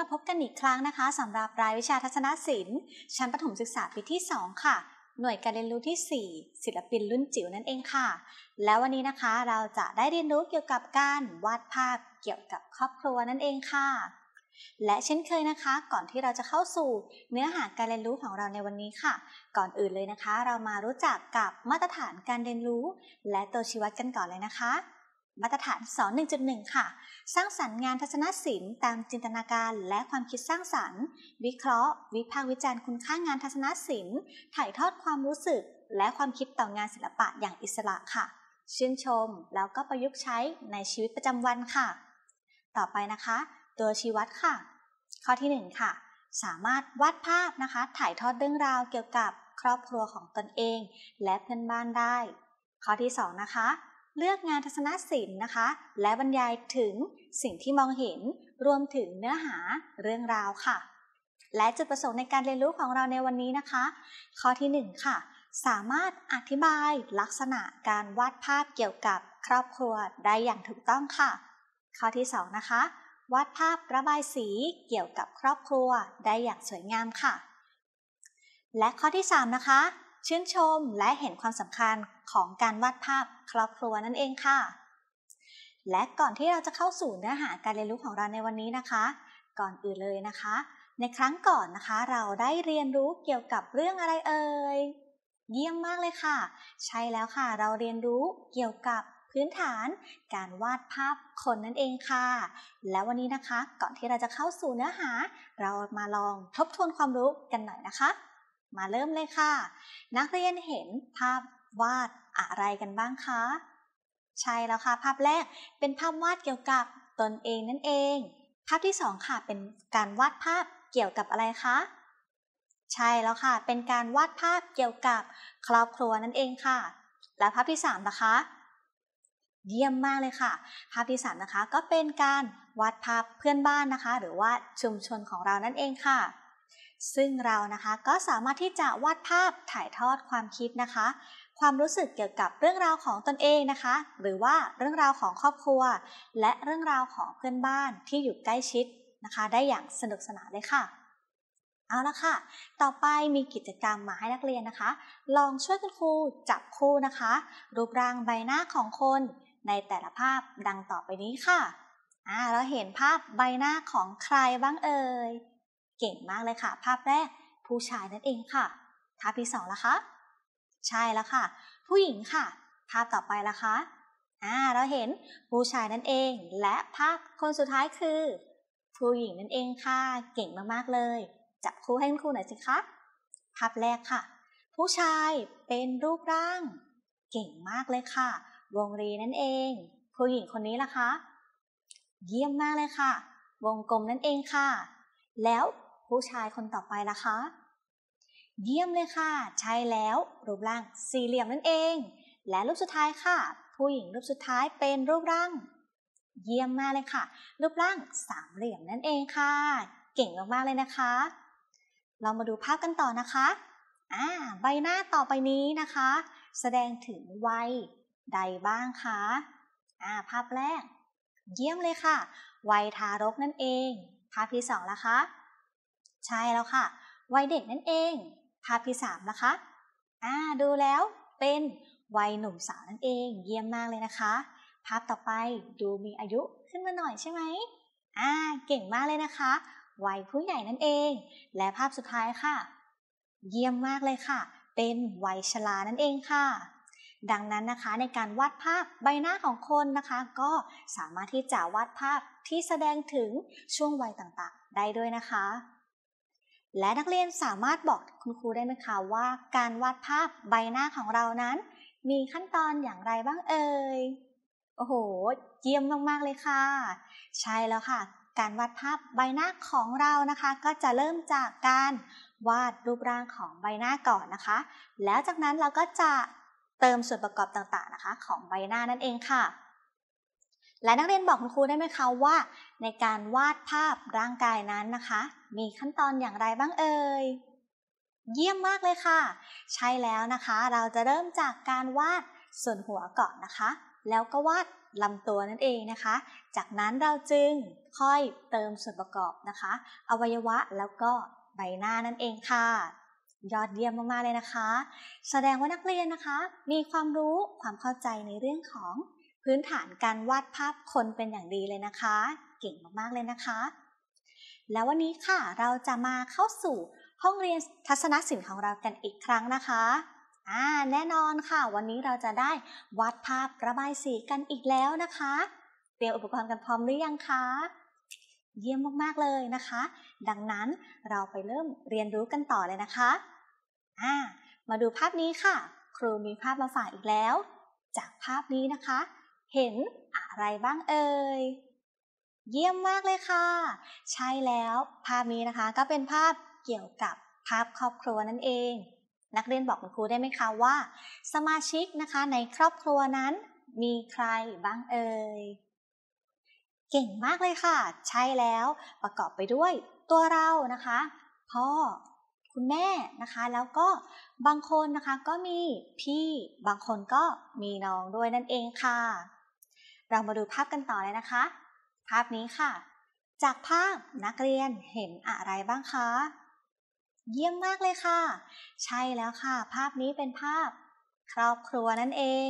มาพบกันอีกครั้งนะคะสำหรับรายวิชาทัศนศิลป์ ชั้นประถมศึกษาปีที่ 2 ค่ะ หน่วยการเรียนรู้ที่ 4 ศิลปินรุ่นจิ๋วนั่นเองค่ะ แล้ววันนี้นะคะเราจะได้เรียนรู้เกี่ยวกับการวาดภาพเกี่ยวกับครอบครัวนั่นเองค่ะ และเช่นเคยนะคะ ก่อนที่เราจะเข้าสู่เนื้อหาการเรียนรู้ของเราในวันนี้ค่ะ ก่อนอื่นเลยนะคะ เรามารู้จักกับมาตรฐานการเรียนรู้ และตัวชี้วัดกันก่อนเลยนะคะมาตรฐาน2.1.1ค่ะ สร้างสรรค์งานทัศนศิลป์ตามจินตนาการ และความคิดสร้างสรรค์ วิเคราะห์ วิพากษ์วิจารณ์คุณค่างานทัศนศิลป์ ถ่ายทอดความรู้สึก และความคิดต่องานศิลปะอย่างอิสระค่ะ ชื่นชมแล้วก็ประยุกต์ใช้ในชีวิตประจำวันค่ะ ต่อไปนะคะ ตัวชี้วัดค่ะ ข้อที่ 1 ค่ะ สามารถวาดภาพนะคะ ถ่ายทอดเรื่องราวเกี่ยวกับ ครอบครัวของตนเอง และเพื่อนบ้านได้ ข้อที่ 2 นะคะเลือกงานทัศนศิลป์นะคะ และบรรยายถึงสิ่งที่มองเห็นรวมถึงเนื้อหาเรื่องราวค่ะ และจุดประสงค์ในการเรียนรู้ของเราในวันนี้นะคะ ข้อที่1ค่ะสามารถอธิบายลักษณะการวาดภาพเกี่ยวกับครอบครัวได้อย่างถูกต้องค่ะ ข้อที่ 2 นะคะวาดภาพระบายสีเกี่ยวกับครอบครัวได้อย่างสวยงามค่ะ และข้อที่ 3 นะคะชื่นชมและเห็นความสำคัญของการวาดภาพครอบครัวนั่นเองค่ะ และก่อนที่เราจะเข้าสู่เนื้อหาการเรียนรู้ของเราในวันนี้นะคะ ก่อนอื่นเลยนะคะ ในครั้งก่อนนะคะ เราได้เรียนรู้เกี่ยวกับเรื่องอะไรเอ่ย เยี่ยมมากเลยค่ะ ใช่แล้วค่ะเราเรียนรู้เกี่ยวกับพื้นฐาน การวาดภาพคนนั่นเองค่ะ แล้ววันนี้นะคะก่อนที่เราจะเข้าสู่เนื้อหา เรามาลองทบทวนความรู้กันหน่อยนะคะ มาเริ่มเลยค่ะ นักเรียนเห็นภาพวาดอะไรกันบ้างคะ ใช่แล้วค่ะ ภาพแรกเป็นภาพวาดเกี่ยวกับตนเองนั่นเอง ภาพที่2ค่ะเป็นการวาดภาพเกี่ยวกับอะไรคะใช่แล้วค่ะ เป็นการวาดภาพเกี่ยวกับครอบครัวนั่นเองค่ะ และภาพที่3นะคะเยี่ยมมากเลยค่ะ ภาพที่3นะคะ ก็เป็นการวาดภาพเพื่อนบ้านนะคะ หรือว่าชุมชนของเรานั่นเองค่ะ ซึ่งเรานะคะก็สามารถที่จะวาดภาพถ่ายทอดความคิดนะคะความรู้สึกเกี่ยวกับเรื่องราวของตนเองนะคะ หรือว่าเรื่องราวของครอบครัว และเรื่องราวของเพื่อนบ้านที่อยู่ใกล้ชิดนะคะ ได้อย่างสนุกสนานเลยค่ะเอาละค่ะ ต่อไปมีกิจกรรมมาให้นักเรียนนะคะ ลองช่วยคุณครูจับคู่นะคะรูปร่างใบหน้าของคนในแต่ละภาพดังต่อไปนี้ค่ะเราเห็นภาพใบหน้าของใครบ้างเอ่ยเก่งมากเลยค่ะ ภาพแรกผู้ชายนั่นเองค่ะภาพที่สองละคะใช่แล้วค่ะ ผู้หญิงค่ะ ภาพต่อไปละคะอ่าเราเห็นผู้ชายนั่นเอง และภาพคนสุดท้ายคือ ผู้หญิงนั่นเองค่ะ เก่งมากๆเลย จับคู่ให้คู่คหน่อยสิคะภาพแรกค่ะ ผู้ชายเป็นรูปร่าง เก่งมากเลยค่ะ วงรีนั่นเอง ผู้หญิงคนนี้ล่ะคะเยี่ยมมากเลยค่ะ วงกลมนั่นเองค่ะ แล้วผู้ชายคนต่อไปล่ะคะเยี่ยมเลยค่ะ ใช่แล้วรูปร่างสี่เหลี่ยมนั่นเอง และรูปสุดท้ายค่ะ ผู้หญิงรูปสุดท้ายเป็นรูปร่าง เยี่ยมมากเลยค่ะ รูปร่างสามเหลี่ยมนั่นเองค่ะ เก่งมากๆเลยนะคะ เรามาดูภาพกันต่อนะคะอ่าใบหน้าต่อไปนี้นะคะ แสดงถึงวัยใดบ้างคะอ่าภาพแรก เยี่ยมเลยค่ะ วัยทารกนั่นเองภาพที่สองละคะ ใช่แล้วค่ะวัยเด็กนั่นเองภาพที่3นะคะ อ่า ดูแล้วเป็นวัยหนุ่มสาวนั่นเอง เยี่ยมมากเลยนะคะ ภาพต่อไปดูมีอายุขึ้นมาหน่อยใช่ไหม อ่า เก่งมากเลยนะคะ วัยผู้ใหญ่นั่นเอง และภาพสุดท้ายค่ะ เยี่ยมมากเลยค่ะ เป็นวัยชรานั่นเองค่ะ ดังนั้นนะคะ ในการวาดภาพใบหน้าของคนนะคะ ก็สามารถที่จะวาดภาพที่แสดงถึงช่วงวัยต่างๆ ได้ด้วยนะคะและนักเรียนสามารถบอกคุณครูได้ไหมคะว่าการวาดภาพใบหน้าของเรานั้น มีขั้นตอนอย่างไรบ้างเอ่ยโอ้โหเยี่ยมมาก ๆ เลยค่ะ ใช่แล้วค่ะ การวาดภาพใบหน้าของเรานะคะ ก็จะเริ่มจากการวาดรูปร่างของใบหน้าก่อนนะคะ แล้วจากนั้นเราก็จะเติมส่วนประกอบต่างๆนะคะ ของใบหน้านั่นเองค่ะ และนักเรียนบอกคุณครูได้ไหมคะว่า ในการวาดภาพร่างกายนั้นนะคะมีขั้นตอนอย่างไรบ้างเอ่ย เยี่ยมมากเลยค่ะ ใช่แล้วนะคะ เราจะเริ่มจากการวาดส่วนหัวก่อนนะคะ แล้วก็วาดลำตัวนั่นเองนะคะ จากนั้นเราจึงค่อยเติมส่วนประกอบนะคะ อวัยวะแล้วก็ใบหน้านั่นเองค่ะ ยอดเยี่ยมมากๆเลยนะคะ แสดงว่านักเรียนนะคะ มีความรู้ความเข้าใจในเรื่องของพื้นฐานการวาดภาพคนเป็นอย่างดีเลยนะคะ เก่งมากๆเลยนะคะแล้ววันนี้ค่ะเราจะมาเข้าสู่ห้องเรียนทัศนศิลป์ของเรากันอีกครั้งนะคะอ่าแน่นอนค่ะ วันนี้เราจะได้วาดภาพระบายสีกันอีกแล้วนะคะเตรียมอุปกรณ์กันพร้อมหรือยังคะ เยี่ยมมากๆเลยนะคะ ดังนั้นเราไปเริ่มเรียนรู้กันต่อเลยนะคะอ่ามาดูภาพนี้ค่ะ ครูมีภาพมาฝากอีกแล้ว จากภาพนี้นะคะ เห็นอะไรบ้างเอ่ยเยี่ยมมากเลยค่ะ ใช่แล้ว ภาพนี้นะคะ ก็เป็นภาพเกี่ยวกับภาพครอบครัวนั่นเอง นักเรียนบอกคุณครูได้ไหมคะว่า สมาชิกนะคะในครอบครัวนั้นมีใครบ้างเอ่ย เก่งมากเลยค่ะ ใช่แล้วประกอบไปด้วยตัวเรานะคะพ่อคุณแม่นะคะแล้วก็บางคนนะคะก็มีพี่บางคนก็มีน้องด้วยนั่นเองค่ะ เรามาดูภาพกันต่อเลยนะคะภาพนี้ค่ะ จากภาพนักเรียนเห็นอะไรบ้างคะ เยี่ยมมากเลยค่ะ ใช่แล้วค่ะ ภาพนี้เป็นภาพ ครอบครัวนั่นเอง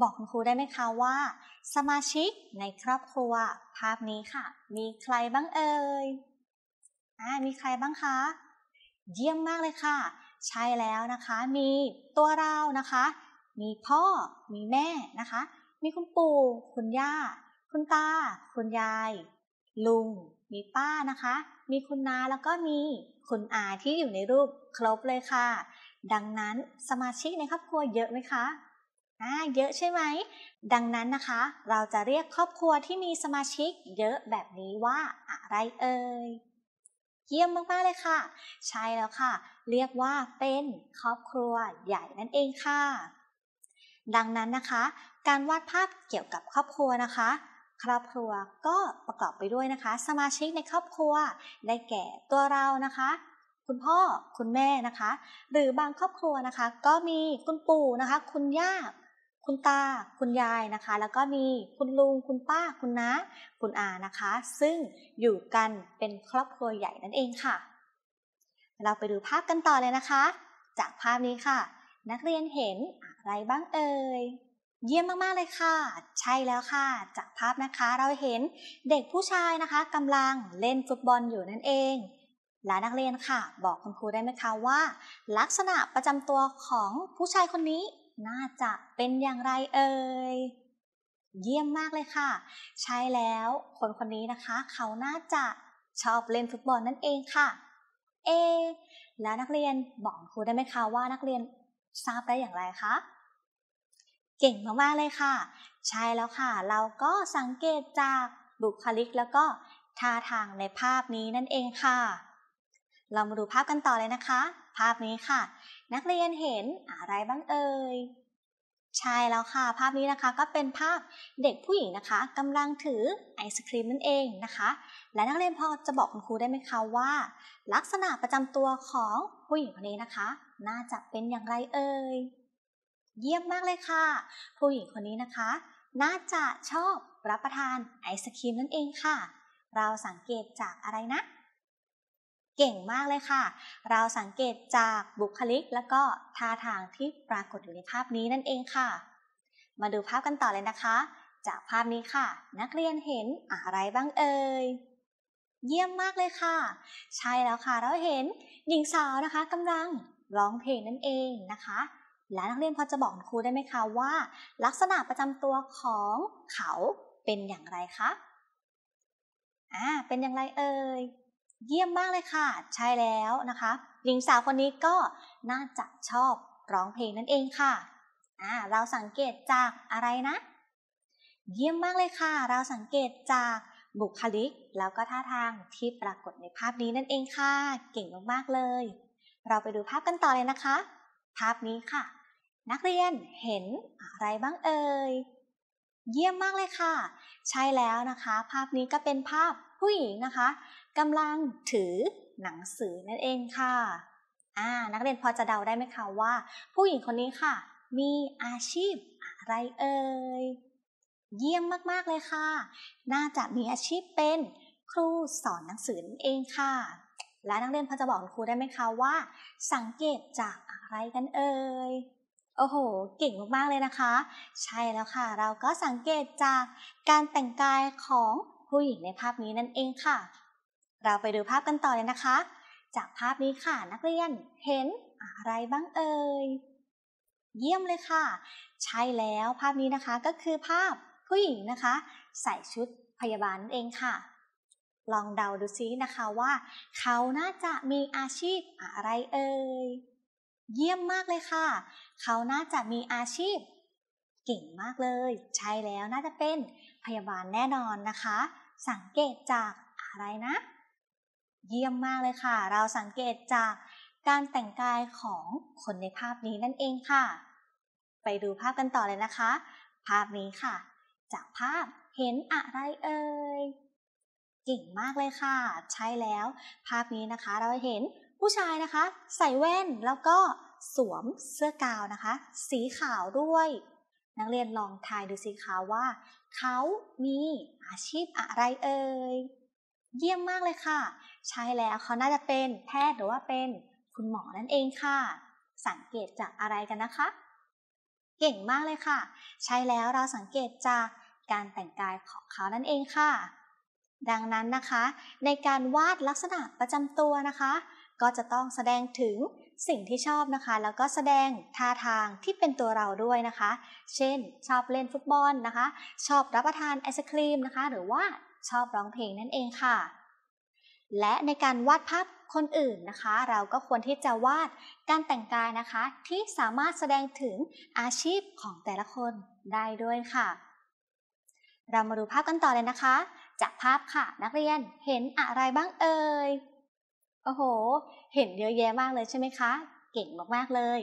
บอกคุณครูได้ไหมคะว่า สมาชิกในครอบครัวภาพนี้ค่ะ มีใครบ้างเอ่ย อ่า มีใครบ้างคะ เยี่ยมมากเลยค่ะ ใช่แล้วนะคะ มีตัวเรานะคะ มีพ่อ มีแม่นะคะ มีคุณปู่คุณย่าคุณตา คุณยาย ลุง มีป้านะคะ มีคุณนาแล้วก็มีคุณอาที่อยู่ในรูปครบเลยค่ะ ดังนั้นสมาชิกในครอบครัวเยอะไหมคะอ่าเยอะใช่ไหม ดังนั้นนะคะ เราจะเรียกครอบครัวที่มีสมาชิกเยอะแบบนี้ว่าอะไรเอ่ยเยี่ยมมากๆเลยค่ะ ใช่แล้วค่ะ เรียกว่าเป็นครอบครัวใหญ่นั่นเองค่ะ ดังนั้นนะคะ การวาดภาพเกี่ยวกับครอบครัวนะคะครอบครัวก็ประกอบไปด้วยนะคะ สมาชิกในครอบครัวได้แก่ตัวเรานะคะ คุณพ่อคุณแม่นะคะ หรือบางครอบครัวนะคะ ก็มีคุณปู่นะคะ คุณย่าคุณตาคุณยายนะคะ แล้วก็มีคุณลุงคุณป้า คุณนะ้าคุณอานะคะ ซึ่งอยู่กันเป็นครอบครัวใหญ่นั่นเองค่ะ เราไปดูภาพกันต่อเลยนะคะ จากภาพนี้ค่ะ นักเรียนเห็นอะไรบ้างเอ่ยเยี่ยมมากๆเลยค่ะ ใช่แล้วค่ะจากภาพนะคะ เราเห็นเด็กผู้ชายนะคะกำลังเล่นฟุตบอลอยู่นั่นเอง และนักเรียนค่ะ บอกคุณครูได้ไหมคะว่า ลักษณะประจำตัวของผู้ชายคนนี้ น่าจะเป็นอย่างไรเอ่ยเยี่ยมมากเลยค่ะ ใช่แล้วคนคนนี้นะคะ เขาน่าจะชอบเล่นฟุตบอลนั่นเองค่ะเอแล้วนักเรียนบอกครูได้ไหมคะ ว่านักเรียนทราบได้อย่างไรคะเก่งมากๆ เลยค่ะ ใช่แล้วค่ะ เราก็สังเกตจากบุคลิก แล้วก็ท่าทางในภาพนี้นั่นเองค่ะ เรามาดูภาพกันต่อเลยนะคะ ภาพนี้ค่ะ นักเรียนเห็นอะไรบ้างเอ่ยใช่แล้วค่ะ ภาพนี้นะคะก็เป็นภาพเด็กผู้หญิงนะคะกำลังถือไอศครีมนั่นเองนะคะ และนักเรียนพอจะบอกคุณครูได้ไหมคะว่า ลักษณะประจำตัวของผู้หญิงคนนี้นะคะ น่าจะเป็นอย่างไรเอ่ยเยี่ยมมากเลยค่ะ ผู้หญิงคนนี้นะคะ น่าจะชอบรับประทานไอศครีมนั่นเองค่ะ เราสังเกตจากอะไรนะ เก่งมากเลยค่ะ เราสังเกตจากบุคลิกและก็ท่าทางที่ปรากฏอยู่ในภาพนี้นั่นเองค่ะ มาดูภาพกันต่อเลยนะคะ จากภาพนี้ค่ะ นักเรียนเห็นอะไรบ้างเอ่ย เยี่ยมมากเลยค่ะ ใช่แล้วค่ะเราเห็นหญิงสาวนะคะกำลังร้องเพลงนั่นเองนะคะแล้วนักเรียนพอจะบอกครูได้ไหมคะว่า ลักษณะประจำตัวของเขาเป็นอย่างไรคะอ่าเป็นอย่างไรเอ่ยเยี่ยมมากเลยค่ะ ใช่แล้วนะคะหญิงสาวคนนี้ก็น่าจะชอบร้องเพลงนั่นเองค่ะอ่าเราสังเกตจากอะไรนะเยี่ยมมากเลยค่ะ เราสังเกตจากบุคลิก แล้วก็ท่าทางที่ปรากฏในภาพนี้นั่นเองค่ะเก่งมากๆเลย เราไปดูภาพกันต่อเลยนะคะ ภาพนี้ค่ะนักเรียนเห็นอะไรบ้างเอ่ย เยี่ยมมากเลยค่ะ ใช่แล้วนะคะ ภาพนี้ก็เป็นภาพผู้หญิงนะคะกำลังถือหนังสือนั่นเองค่ะอ่านักเรียนพอจะเดาได้ไหมคะว่า ผู้หญิงคนนี้ค่ะ มีอาชีพอะไรเอ่ย เยี่ยมมากๆเลยค่ะ น่าจะมีอาชีพเป็นครูสอนหนังสือนั่นเองค่ะ และนักเรียนพอจะบอกครูได้ไหมคะว่า สังเกตจากอะไรกันเอ่ยโอ้โห เก่งมากๆเลยนะคะ ใช่แล้วค่ะ เราก็สังเกตจากการแต่งกายของผู้หญิงในภาพนี้นั่นเองค่ะ เราไปดูภาพกันต่อเลยนะคะ จากภาพนี้ค่ะนักเรียนเห็นอะไรบ้างเอ่ย เยี่ยมเลยค่ะ ใช่แล้วภาพนี้นะคะก็คือภาพผู้หญิงนะคะ ใส่ชุดพยาบาลเองค่ะ ลองเดาดูซินะคะว่า เขาน่าจะมีอาชีพอะไรเอ่ยเยี่ยมมากเลยค่ะ เขาน่าจะมีอาชีพเก่งมากเลย ใช่แล้วน่าจะเป็นพยาบาลแน่นอนนะคะ สังเกตจากอะไรนะ เยี่ยมมากเลยค่ะ เราสังเกตจากการแต่งกายของคนในภาพนี้นั่นเองค่ะ ไปดูภาพกันต่อเลยนะคะ ภาพนี้ค่ะ จากภาพเห็นอะไรเอ่ยเก่งมากเลยค่ะ ใช่แล้วภาพนี้นะคะเราเห็นผู้ชายนะคะ ใส่แว่น แล้วก็สวมเสื้อกาวนะคะ สีขาวด้วย นักเรียนลองทายดูสิคะว่า เขามีอาชีพอะไรเอ่ยเยี่ยมมากเลยค่ะ ใช่แล้วเขาน่าจะเป็นแพทย์หรือว่าเป็นคุณหมอนั่นเองค่ะ สังเกตจากอะไรกันนะคะ เก่งมากเลยค่ะ ใช่แล้วเราสังเกตจากการแต่งกายของเขานั่นเองค่ะ ดังนั้นนะคะ ในการวาดลักษณะประจำตัวนะคะก็จะต้องแสดงถึงสิ่งที่ชอบนะคะ แล้วก็แสดงท่าทางที่เป็นตัวเราด้วยนะคะ เช่น ชอบเล่นฟุตบอลนะคะ ชอบรับประทานไอศครีมนะคะ หรือว่าชอบร้องเพลงนั่นเองค่ะ และในการวาดภาพคนอื่นนะคะ เราก็ควรที่จะวาดการแต่งกายนะคะ ที่สามารถแสดงถึงอาชีพของแต่ละคนได้ด้วยค่ะ เรามาดูภาพกันต่อเลยนะคะ จากภาพค่ะนักเรียนเห็นอะไรบ้างเอ่ยโอ้โห เห็นเยอะแยะมากเลยใช่ไหมคะ เก่งมากๆ เลย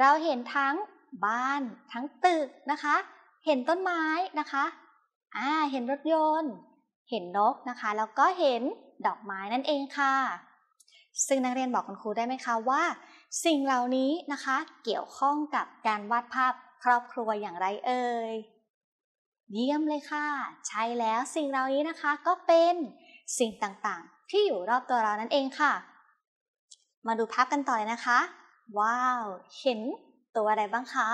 เราเห็นทั้งบ้านทั้งตึกนะคะ เห็นต้นไม้นะคะ อ่า เห็นรถยนต์ เห็นนกนะคะ แล้วก็เห็นดอกไม้นั่นเองค่ะ ซึ่งนักเรียนบอกคุณครูได้ไหมคะว่า สิ่งเหล่านี้นะคะ เกี่ยวข้องกับการวาดภาพครอบครัวอย่างไรเอ่ย เยี่ยมเลยค่ะ ใช่แล้วสิ่งเหล่านี้นะคะก็เป็นสิ่งต่างที่อยู่รอบตัวเรานั่นเองค่ะ มาดูภาพกันต่อเลยนะคะ ว้าว เห็นตัวอะไรบ้างคะ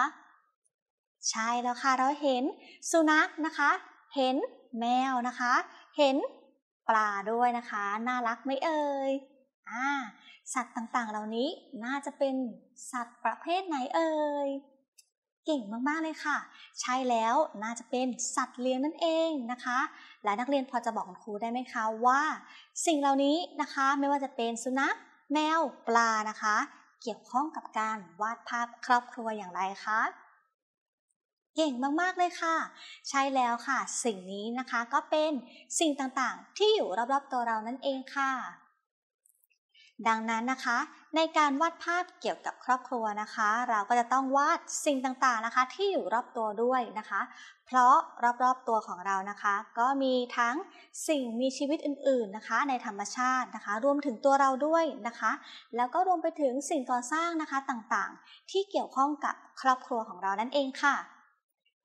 ใช่แล้วค่ะ เราเห็นสุนัขนะคะ เห็นแมวนะคะ เห็น ปลาด้วยนะคะ น่ารักไหมเอ่ยอ่าสัตว์ต่างๆเหล่านี้น่าจะเป็นสัตว์ประเภทไหนเอ่ยเก่งมากๆเลยค่ะ ใช่แล้วน่าจะเป็นสัตว์เลี้ยงนั่นเองนะคะ และนักเรียนพอจะบอกครูได้ไหมคะว่า สิ่งเหล่านี้นะคะไม่ว่าจะเป็นสุนัขแมวปลานะคะ เกี่ยวข้องกับการวาดภาพครอบครัวอย่างไรคะเก่งมากๆเลยค่ะ ใช่แล้วค่ะ สิ่งนี้นะคะก็เป็นสิ่งต่างๆ ที่อยู่รอบๆตัวเรานั่นเองค่ะดังนั้นนะคะในการวาดภาพเกี่ยวกับครอบครัวนะคะ เราก็จะต้องวาดสิ่งต่างๆนะคะที่อยู่รอบตัวด้วยนะคะ เพราะรอบๆ ตัวของเรานะคะ ก็มีทั้งสิ่งมีชีวิตอื่นๆนะคะ ในธรรมชาตินะคะ รวมถึงตัวเราด้วยนะคะ แล้วก็รวมไปถึงสิ่งก่อสร้างนะคะต่างๆ ที่เกี่ยวข้องกับครอบครัวของเรานั่นเองค่ะ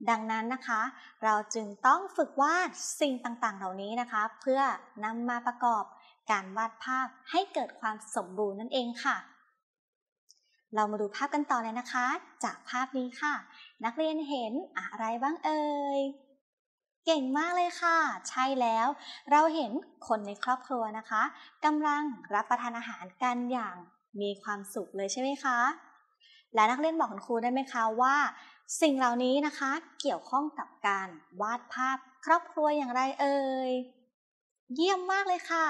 ดังนั้นนะคะ เราจึงต้องฝึกวาดสิ่งต่างๆ เหล่านี้นะคะเพื่อนำมาประกอบการวาดภาพให้เกิดความสมบูรณ์นั่นเองค่ะ เรามาดูภาพกันต่อเลยนะคะ จากภาพนี้ค่ะ นักเรียนเห็นอะไรบ้างเอ่ย เก่งมากเลยค่ะ ใช่แล้ว เราเห็นคนในครอบครัวนะคะกำลังรับประทานอาหารกันอย่างมีความสุขเลยใช่ไหมคะ และนักเรียนบอกคุณครูได้ไหมคะว่า สิ่งเหล่านี้นะคะ เกี่ยวข้องกับการวาดภาพครอบครัวอย่างไรเอ่ยเยี่ยมมากเลยค่ะ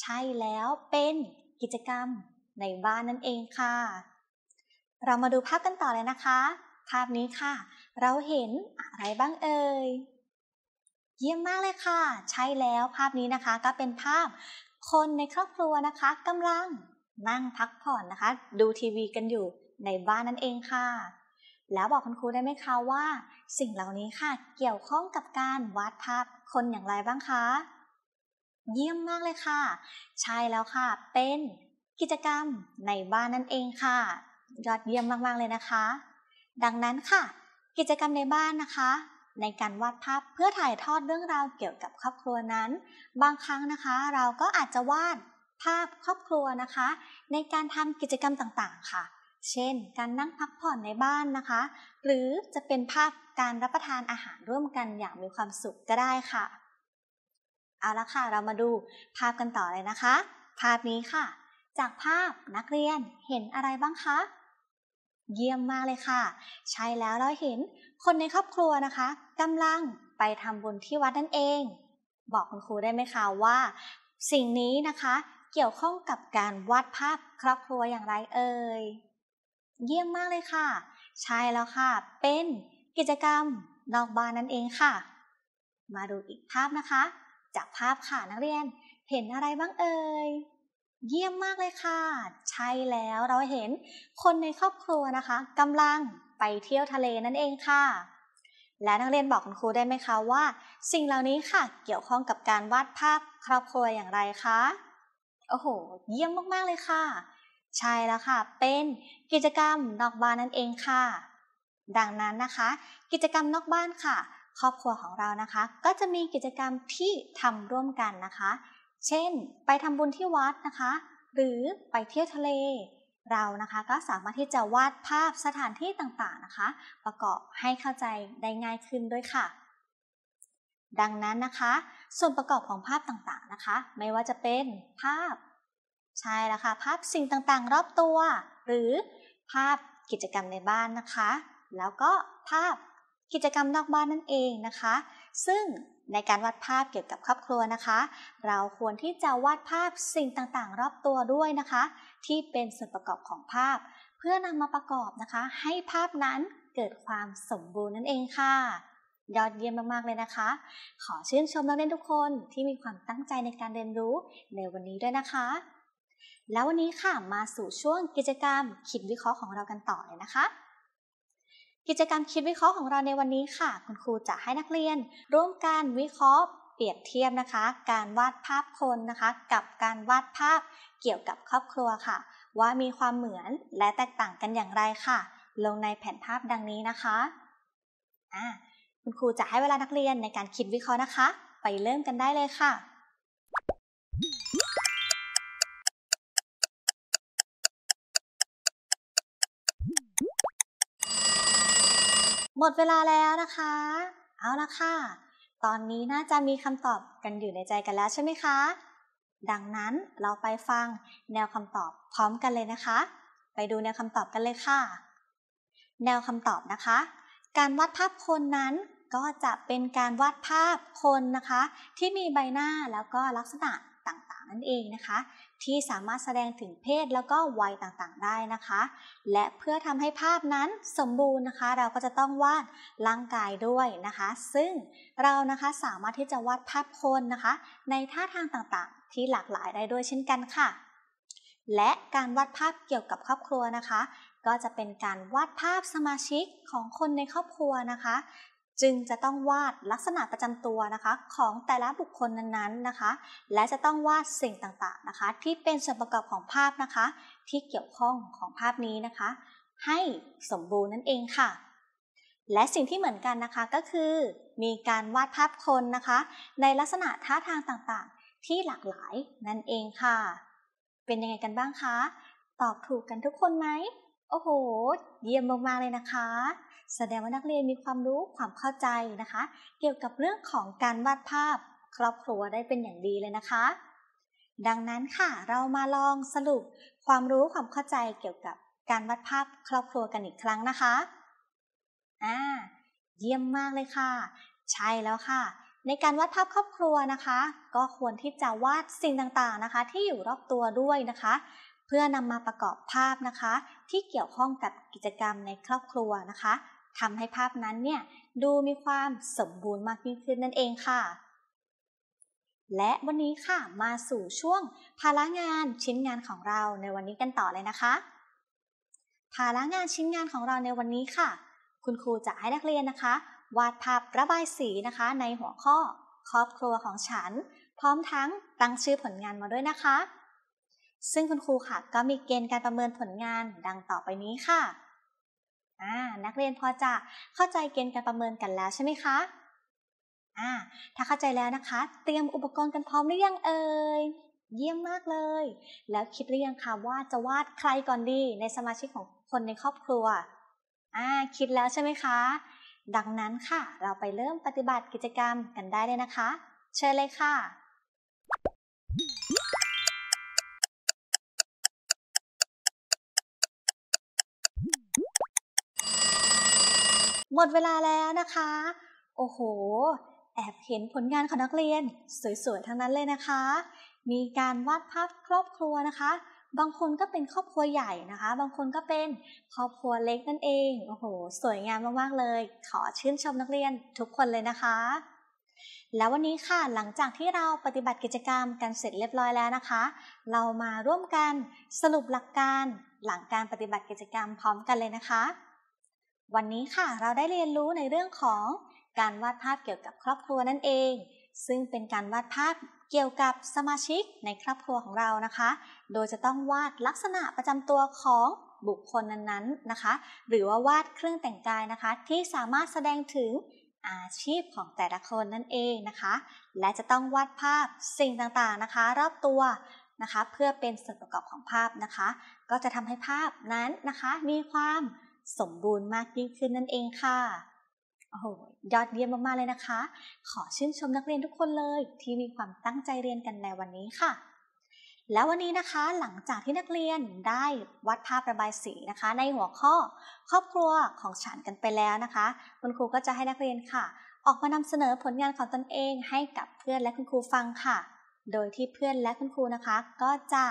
ใช่แล้วเป็นกิจกรรมในบ้านนั่นเองค่ะ เรามาดูภาพกันต่อเลยนะคะ ภาพนี้ค่ะ เราเห็นอะไรบ้างเอ่ย เยี่ยมมากเลยค่ะ ใช่แล้วภาพนี้นะคะก็เป็นภาพคนในครอบครัวนะคะกำลังนั่งพักผ่อนนะคะ ดูทีวีกันอยู่ในบ้านนั่นเองค่ะ แล้วบอกคุณครูได้ไหมคะว่า สิ่งเหล่านี้ค่ะ เกี่ยวข้องกับการวาดภาพคนอย่างไรบ้างคะเยี่ยมมากเลยค่ะ ใช่แล้วค่ะเป็นกิจกรรมในบ้านนั่นเองค่ะยอดเยี่ยมมากๆเลยนะคะ ดังนั้นค่ะ กิจกรรมในบ้านนะคะ ในการวาดภาพเพื่อถ่ายทอดเรื่องราวเกี่ยวกับครอบครัวนั้น บางครั้งนะคะ เราก็อาจจะวาดภาพครอบครัวนะคะ ในการทำกิจกรรมต่างๆค่ะ เช่นการนั่งพักผ่อนในบ้านนะคะ หรือจะเป็นภาพการรับประทานอาหารร่วมกันอย่างมีความสุขก็ได้ค่ะเอาละค่ะเรามาดูภาพกันต่อเลยนะคะ ภาพนี้ค่ะ จากภาพนักเรียนเห็นอะไรบ้างคะเยี่ยมมากเลยค่ะ ใช่แล้วเราเห็นคนในครอบครัวนะคะกำลังไปทำบุญที่วัดนั่นเอง บอกคุณครูได้ไหมคะว่า สิ่งนี้นะคะ เกี่ยวข้องกับการวาดภาพครอบครัวอย่างไรเอ่ยเยี่ยมมากเลยค่ะใช่แล้วค่ะ เป็นกิจกรรมนอกบ้านนั่นเองค่ะ มาดูอีกภาพนะคะจากภาพค่ะนักเรียนเห็นอะไรบ้างเอ่ยเยี่ยมมากเลยค่ะ ใช่แล้วเราเห็นคนในครอบครัวนะคะกำลังไปเที่ยวทะเลนั่นเองค่ะ และนักเรียนบอกคุณครูได้ไหมคะว่าสิ่งเหล่านี้ค่ะ เกี่ยวข้องกับการวาดภาพครอบครัวอย่างไรคะโอ้โหเยี่ยมมากๆเลยค่ะใช่แล้วค่ะ เป็นกิจกรรมนอกบ้านนั่นเองค่ะ ดังนั้นนะคะ กิจกรรมนอกบ้านค่ะครอบครัวของเรานะคะก็จะมีกิจกรรมที่ทำร่วมกันนะคะ เช่นไปทำบุญที่วัดนะคะ หรือไปเที่ยวทะเลเรานะคะก็สามารถที่จะวาดภาพสถานที่ต่างๆนะคะ ประกอบให้เข้าใจได้ง่ายขึ้นด้วยค่ะ ดังนั้นนะคะส่วนประกอบของภาพต่างๆนะคะ ไม่ว่าจะเป็นภาพใช่แล้วค่ะภาพสิ่งต่างๆ รอบตัว หรือภาพกิจกรรมในบ้านนะคะ แล้วก็ภาพกิจกรรมนอกบ้านนั่นเองนะคะ ซึ่งในการวาดภาพเกี่ยวกับครอบครัวนะคะ เราควรที่จะวาดภาพสิ่งต่างๆ รอบตัวด้วยนะคะ ที่เป็นส่วนประกอบของภาพ เพื่อนำมาประกอบนะคะให้ภาพนั้นเกิดความสมบูรณ์นั่นเองค่ะ ยอดเยี่ยมมากๆเลยนะคะ ขอชื่นชมนักเรียนทุกคนที่มีความตั้งใจในการเรียนรู้ในวันนี้ด้วยนะคะ แล้ววันนี้ค่ะมาสู่ช่วงกิจกรรมคิดวิเคราะห์ของเรากันต่อเลยนะคะกิจกรรมคิดวิเคราะห์ของเราในวันนี้ค่ะ คุณครูจะให้นักเรียนร่วมกันวิเคราะห์ เปรียบเทียบนะคะ การวาดภาพคนนะคะ กับการวาดภาพเกี่ยวกับครอบครัวค่ะ ว่ามีความเหมือนและแตกต่างกันอย่างไรค่ะ ลงในแผนภาพดังนี้นะคะคุณครูจะให้เวลานักเรียนในการคิดวิเคราะห์นะคะ ไปเริ่มกันได้เลยค่ะหมดเวลาแล้วนะคะ เอาละค่ะ ตอนนี้น่าจะมีคำตอบกันอยู่ในใจกันแล้วใช่ไหมคะ ดังนั้นเราไปฟังแนวคำตอบพร้อมกันเลยนะคะ ไปดูแนวคำตอบกันเลยค่ะ แนวคำตอบนะคะ การวัดภาพคนนั้นก็จะเป็นการวาดภาพคนนะคะ ที่มีใบหน้าแล้วก็ลักษณะต่างๆ นั่นเองนะคะที่สามารถแสดงถึงเพศแล้วก็วัยต่างๆได้นะคะ และเพื่อทำให้ภาพนั้นสมบูรณ์นะคะ เราก็จะต้องวาดร่างกายด้วยนะคะ ซึ่งเรานะคะสามารถที่จะวาดภาพคนนะคะ ในท่าทางต่างๆ ที่หลากหลายได้ด้วยเช่นกันค่ะ และการวาดภาพเกี่ยวกับครอบครัวนะคะ ก็จะเป็นการวาดภาพสมาชิกของคนในครอบครัวนะคะจึงจะต้องวาดลักษณะประจำตัวนะคะของแต่ละบุคคลนั้นๆนะคะ และจะต้องวาดสิ่งต่างๆนะคะ ที่เป็นส่วนประกอบของภาพนะคะ ที่เกี่ยวข้องของภาพนี้นะคะ ให้สมบูรณ์นั่นเองค่ะ และสิ่งที่เหมือนกันนะคะก็คือ มีการวาดภาพคนนะคะ ในลักษณะท่าทางต่างๆที่หลากหลายนั่นเองค่ะ เป็นยังไงกันบ้างคะตอบถูกกันทุกคนไหมโอ้โห เยี่ยมมากๆเลยนะคะ แสดงว่านักเรียนมีความรู้ความเข้าใจนะคะ เกี่ยวกับเรื่องของการวาดภาพครอบครัวได้เป็นอย่างดีเลยนะคะ ดังนั้นค่ะ เรามาลองสรุปความรู้ความเข้าใจ เกี่ยวกับการวาดภาพครอบครัวกันอีกครั้งนะคะ อ่า เยี่ยมมากเลยค่ะ ใช่แล้วค่ะ ในการวาดภาพครอบครัวนะคะ ก็ควรที่จะวาดสิ่งต่างๆนะคะ ที่อยู่รอบตัวด้วยนะคะเพื่อนำมาประกอบภาพนะคะ ที่เกี่ยวข้องกับกิจกรรมในครอบครัวนะคะทำให้ภาพนั้นเนี่ยดูมีความสมบูรณ์มากยิ่งขึ้นนั่นเองค่ะ และวันนี้ค่ะ มาสู่ช่วงภาระงานชิ้นงานของเราในวันนี้กันต่อเลยนะคะ ภาระงานชิ้นงานของเราในวันนี้ค่ะ คุณครูจะให้นักเรียนนะคะ วาดภาพระบายสีนะคะ ในหัวข้อ ครอบครัวของฉัน พร้อมทั้งตั้งชื่อผลงานมาด้วยนะคะซึ่งคุณครูค่ะ ก็มีเกณฑ์การประเมินผลงานดังต่อไปนี้ค่ะนักเรียนพอจะเข้าใจเกณฑ์การประเมินกันแล้วใช่ไหมคะถ้าเข้าใจแล้วนะคะ เตรียมอุปกรณ์กันพร้อมหรือยังเอ่ย เยี่ยมมากเลย แล้วคิดหรือยังคะว่าจะวาดใครก่อนดีในสมาชิกของคนในครอบครัวคิดแล้วใช่ไหมคะ ดังนั้นค่ะ เราไปเริ่มปฏิบัติกิจกรรมกันได้เลยนะคะเชิญเลยค่ะหมดเวลาแล้วนะคะ โอ้โห แอบเห็นผลงานของนักเรียนสวยๆ ทั้งนั้นเลยนะคะ มีการวาดภาพครอบครัวนะคะ บางคนก็เป็นครอบครัวใหญ่นะคะ บางคนก็เป็นครอบครัวเล็กนั่นเอง โอ้โห สวยงามมากๆ เลย ขอชื่นชมนักเรียนทุกคนเลยนะคะ แล้ววันนี้ค่ะ หลังจากที่เราปฏิบัติกิจกรรมกันเสร็จเรียบร้อยแล้วนะคะ เรามาร่วมกันสรุปหลักการหลังการปฏิบัติกิจกรรมพร้อมกันเลยนะคะวันนี้ค่ะเราได้เรียนรู้ในเรื่องของการวาดภาพเกี่ยวกับครอบครัวนั่นเอง ซึ่งเป็นการวาดภาพเกี่ยวกับสมาชิกในครอบครัวของเรานะคะ โดยจะต้องวาดลักษณะประจำตัวของบุคคลนั้นๆนะคะ หรือว่าวาดเครื่องแต่งกายนะคะ ที่สามารถแสดงถึงอาชีพของแต่ละคนนั่นเองนะคะ และจะต้องวาดภาพสิ่งต่างๆนะคะรอบตัวนะคะเพื่อเป็นส่วนประกอบของภาพนะคะ ก็จะทำให้ภาพนั้นนะคะมีความสมบูรณ์มากยิ่งขึ้นนั่นเองค่ะ โอ้โห ยอดเยี่ยมมากๆ เลยนะคะ ขอชื่นชมนักเรียนทุกคนเลยที่มีความตั้งใจเรียนกันในวันนี้ค่ะ แล้ววันนี้นะคะ หลังจากที่นักเรียนได้วัดภาพระบายสีนะคะ ในหัวข้อครอบครัวของฉันกันไปแล้วนะคะ คุณครูก็จะให้นักเรียนค่ะ ออกมานำเสนอผลงานของตนเองให้กับเพื่อนและคุณครูฟังค่ะ โดยที่เพื่อนและคุณครูนะคะ ก็จะ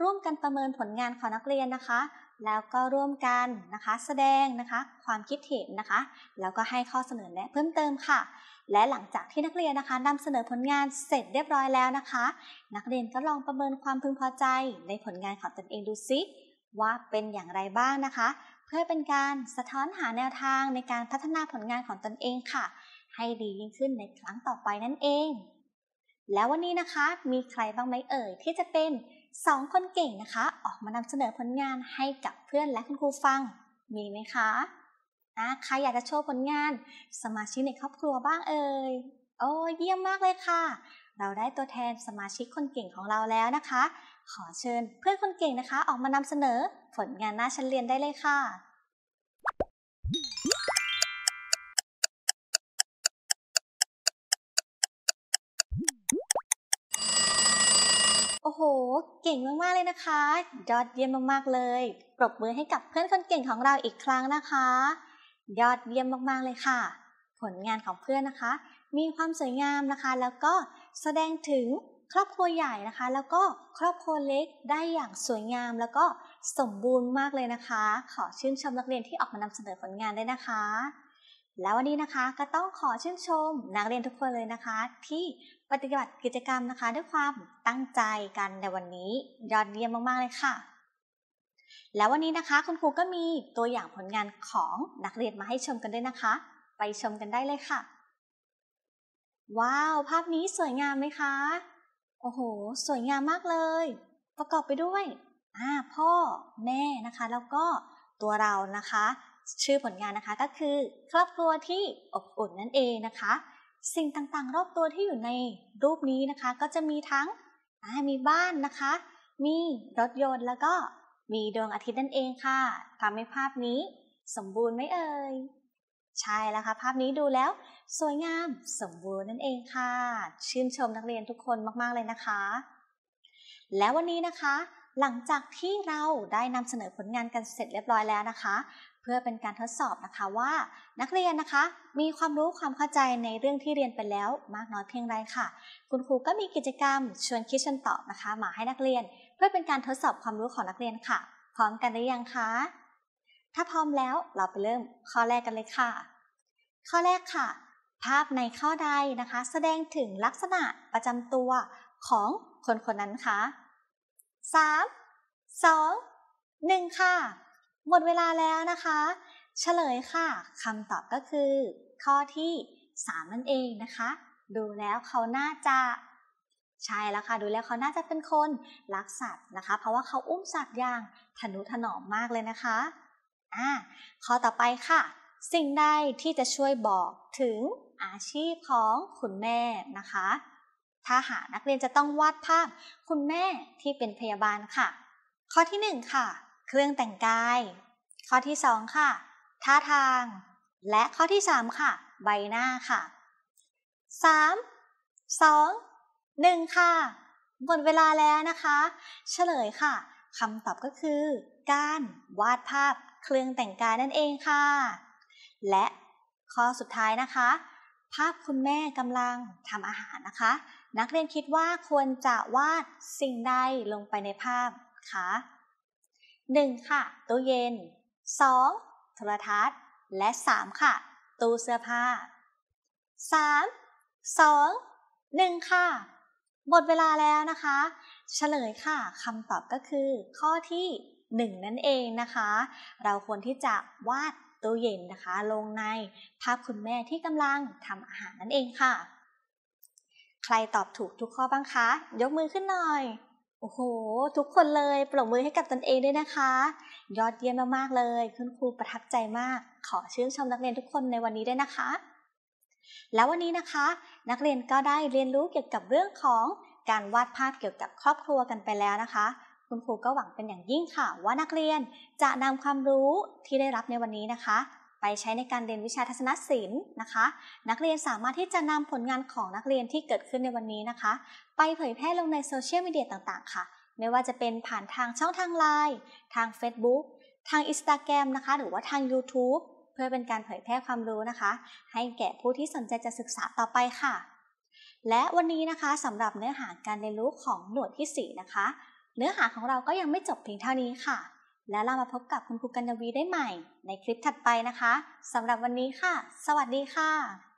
ร่วมกันประเมินผลงานของนักเรียนนะคะแล้วก็ร่วมกันนะคะแสดงนะคะความคิดเห็นนะคะแล้วก็ให้ข้อเสนอแนะเพิ่มเติมค่ะ และหลังจากที่นักเรียนนะคะนำเสนอผลงานเสร็จเรียบร้อยแล้วนะคะ นักเรียนก็ลองประเมินความพึงพอใจ ในผลงานของตนเองดูซิ ว่าเป็นอย่างไรบ้างนะคะ เพื่อเป็นการสะท้อนหาแนวทางในการพัฒนาผลงานของตนเองค่ะ ให้ดียิ่งขึ้นในครั้งต่อไปนั่นเอง แล้ววันนี้นะคะมีใครบ้างไหมเอ่ยที่จะเป็น2 คนเก่งนะคะ ออกมานำเสนอผลงานให้กับเพื่อนและคุณครูฟัง มีไหมคะนะใครอยากจะโชว์ผลงาน สมาชิกในครอบครัวบ้างเอ่ย โอ้เยี่ยมมากเลยค่ะ เราได้ตัวแทนสมาชิกคนเก่งของเราแล้วนะคะ ขอเชิญเพื่อนคนเก่งนะคะ ออกมานำเสนอผลงานหน้าชั้นเรียนได้เลยค่ะเก่งมากๆเลยนะคะ ยอดเยี่ยมมากๆเลยปรบมือให้กับเพื่อนคนเก่งของเราอีกครั้งนะคะ ยอดเยี่ยมมากๆเลยค่ะ ผลงานของเพื่อนนะคะ มีความสวยงามนะคะ แล้วก็แสดงถึงครอบครัวใหญ่นะคะ แล้วก็ครอบครัวเล็กได้อย่างสวยงามแล้วก็สมบูรณ์มากเลยนะคะ ขอชื่นชมนักเรียนที่ออกมานำเสนอผลงานได้นะคะ แล้ววันนี้นะคะก็ต้องขอชื่นชมนักเรียนทุกคนเลยนะคะ ที่ปฏิบัติกิจกรรมนะคะ ด้วยความตั้งใจกันในวันนี้ยอดเยี่ยมมาก ๆ เลยค่ะ แล้ววันนี้นะคะคุณครูก็มีตัวอย่างผลงานของนักเรียนมาให้ชมกันด้วยนะคะ ไปชมกันได้เลยค่ะ ว้าวภาพนี้สวยงามไหมคะ โอ้โห สวยงามมากเลย ประกอบไปด้วยอ่าพ่อแม่นะคะ แล้วก็ตัวเรานะคะ ชื่อผลงานนะคะก็คือครอบครัวที่อบอุ่นนั่นเองนะคะสิ่งต่างๆ รอบตัวที่อยู่ในรูปนี้นะคะ ก็จะมีทั้งมีบ้านนะคะ มีรถยนต์แล้วก็มีดวงอาทิตย์นั่นเองค่ะทำให้ภาพนี้ สมบูรณ์ไหมเอ่ยใช่แล้วค่ะภาพนี้ดูแล้วสวยงาม สมบูรณ์นั่นเองค่ะชื่นชมนักเรียนทุกคนมากๆเลยนะคะ แล้ววันนี้นะคะ หลังจากที่เราได้นำเสนอผลงานกันเสร็จเรียบร้อยแล้วนะคะเพื่อเป็นการทดสอบนะคะว่า นักเรียนนะคะ มีความรู้ความเข้าใจในเรื่องที่เรียนไปแล้ว มากน้อยเพียงไรค่ะ คุณครูก็มีกิจกรรมชวนคิดชวนตอบนะคะมาให้นักเรียนเพื่อเป็นการทดสอบความรู้ของนักเรียนค่ะพร้อมกันหรือยังคะถ้าพร้อมแล้วเราไปเริ่มข้อแรกกันเลยค่ะ ข้อแรกค่ะ ภาพในข้อใดนะคะ แสดงถึงลักษณะประจำตัวของคนคนนั้นคะ่ะ3 2 1 ค่ะหมดเวลาแล้วนะคะฉะเฉลยค่ะคำตอบก็คือ ข้อที่3นั่นเองนะคะ ดูแล้วเขาน่าจะใช่แล้วค่ะดูแล้วเขาน่าจะเป็นคนรักสัตว์นะคะ เพราะว่าเขาอุ้มสัตว์อย่างทนุถนอมมากเลยนะคะอ่าข้อต่อไปค่ะ สิ่งใดที่จะช่วยบอกถึงอาชีพของคุณแม่นะคะ ถ้าหานักเรียนจะต้องวาดภาพคุณแม่ที่เป็นพยาบาลค่ะ ข้อที่1ค่ะเครื่องแต่งกาย ข้อที่ 2 ค่ะท่าทาง และข้อที่ 3 ค่ะ ใบหน้าค่ะ 3 2 1 ค่ะ หมดเวลาแล้วนะคะ เฉลยค่ะคำตอบก็คือการวาดภาพเครื่องแต่งกายนั่นเองค่ะ และข้อสุดท้ายนะคะ ภาพคุณแม่กำลังทำอาหารนะคะ นักเรียนคิดว่าควรจะวาดสิ่งใดลงไปในภาพคะ 1. ค่ะตู้เย็น 2. โทรทัศน์และ 3 ค่ะ ตู้เสื้อผ้า 3. 2. 1 ค่ะหมดเวลาแล้วนะคะ เฉลยค่ะคำตอบก็คือข้อที่ 1 นั่นเองนะคะ เราควรที่จะวาดตู้เย็นนะคะลงในภาพคุณแม่ที่กำลังทำอาหารนั่นเองค่ะ ใครตอบถูกทุกข้อบ้างคะ ยกมือขึ้นหน่อยโอ้โหทุกคนเลยปรบมือให้กับตนเองด้วยนะคะ ยอดเยี่ยมมากๆเลยคุณครูประทับใจมาก ขอชื่นชมนักเรียนทุกคนในวันนี้ด้วยนะคะ แล้ววันนี้นะคะ นักเรียนก็ได้เรียนรู้เกี่ยวกับเรื่องของการวาดภาพเกี่ยวกับครอบครัวกันไปแล้วนะคะ คุณครูก็หวังเป็นอย่างยิ่งค่ะ ว่านักเรียนจะนำความรู้ที่ได้รับในวันนี้นะคะ ไปใช้ในการเรียนวิชาทัศนศิลป์นะคะ นักเรียนสามารถที่จะนำผลงานของนักเรียนที่เกิดขึ้นในวันนี้นะคะไปเผยแพร่ลงในโซเชียลมีเดียต่างๆ ค่ะ ไม่ว่าจะเป็นผ่านทางช่องทาง Line ทาง Facebook ทาง Instagram นะคะ หรือว่าทาง YouTube เพื่อเป็นการเผยแพร่ความรู้นะคะ ให้แก่ผู้ที่สนใจจะศึกษาต่อไปค่ะ และวันนี้นะคะสำหรับเนื้อหาการเรียนรู้ของหน่วยที่ 4 นะคะ เนื้อหาของเราก็ยังไม่จบเพียงเท่านี้ค่ะ และเรามาพบกับคุณครูกันวีได้ใหม่ ในคลิปถัดไปนะคะสำหรับวันนี้ค่ะ สวัสดีค่ะ